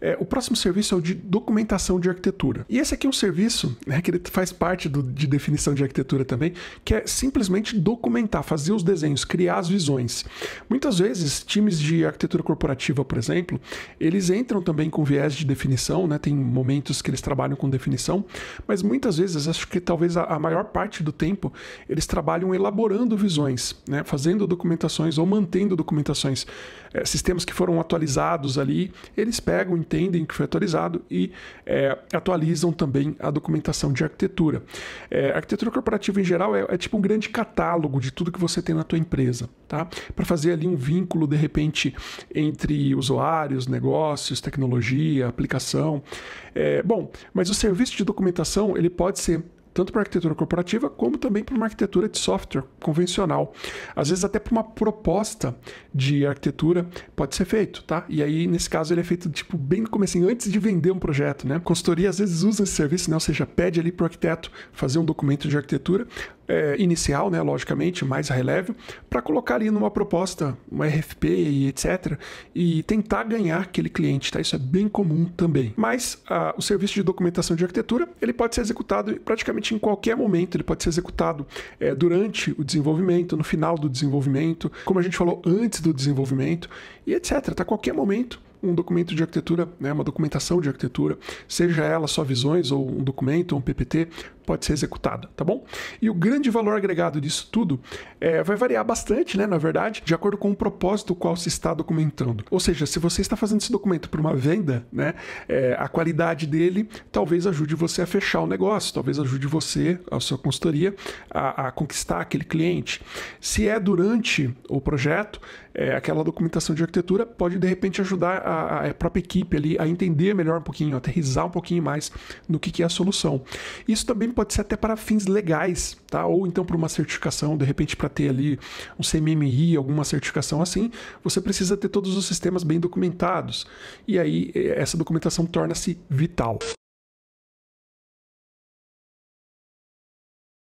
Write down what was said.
É, o próximo serviço é o de documentação de arquitetura. E esse aqui é um serviço né, que ele faz parte do, de definição de arquitetura também, que é simplesmente documentar, fazer os desenhos, criar as visões. Muitas vezes, times de arquitetura corporativa, por exemplo, eles entram também com viés de definição, né, tem momentos que eles trabalham com definição, mas muitas vezes, acho que talvez a, a maior parte do tempo, eles trabalham elaborando visões, né, fazendo documentações ou mantendo documentações. É, sistemas que foram atualizados ali, eles pegam entendem que foi atualizado e é, atualizam também a documentação de arquitetura. É, arquitetura corporativa em geral é, é, tipo um grande catálogo de tudo que você tem na tua empresa, tá? Para fazer ali um vínculo de repente entre usuários, negócios, tecnologia, aplicação. É, bom, mas o serviço de documentação ele pode ser tanto para arquitetura corporativa como também para uma arquitetura de software convencional. Às vezes até para uma proposta de arquitetura pode ser feito, tá? E aí nesse caso ele é feito tipo bem no começo, assim, antes de vender um projeto, né? A consultoria às vezes usa esse serviço, né? Ou seja, pede ali para o arquiteto fazer um documento de arquitetura é, inicial, né, logicamente, mais a relevo, para colocar ali numa proposta, uma RFP e etc., e tentar ganhar aquele cliente, tá? Isso é bem comum também. Mas a, o serviço de documentação de arquitetura, ele pode ser executado praticamente em qualquer momento, ele pode ser executado é, durante o desenvolvimento, no final do desenvolvimento, como a gente falou, antes do desenvolvimento, e etc., tá? Qualquer momento um documento de arquitetura, né, uma documentação de arquitetura, seja ela só visões ou um documento, um PPT, pode ser executada, tá bom? E o grande valor agregado disso tudo é, vai variar bastante, né, na verdade, de acordo com o propósito qual se está documentando. Ou seja, se você está fazendo esse documento para uma venda, né, é, a qualidade dele talvez ajude você a fechar o negócio, talvez ajude você, a sua consultoria, a, a conquistar aquele cliente. Se é durante o projeto, é, aquela documentação de arquitetura pode de repente ajudar a, a, própria equipe ali a entender melhor um pouquinho, aterrizar um pouquinho mais no que, que é a solução. Isso também pode ser até para fins legais, tá? Ou então para uma certificação, de repente para ter ali um CMMI, alguma certificação assim, você precisa ter todos os sistemas bem documentados. E aí eh, essa documentação torna-se vital.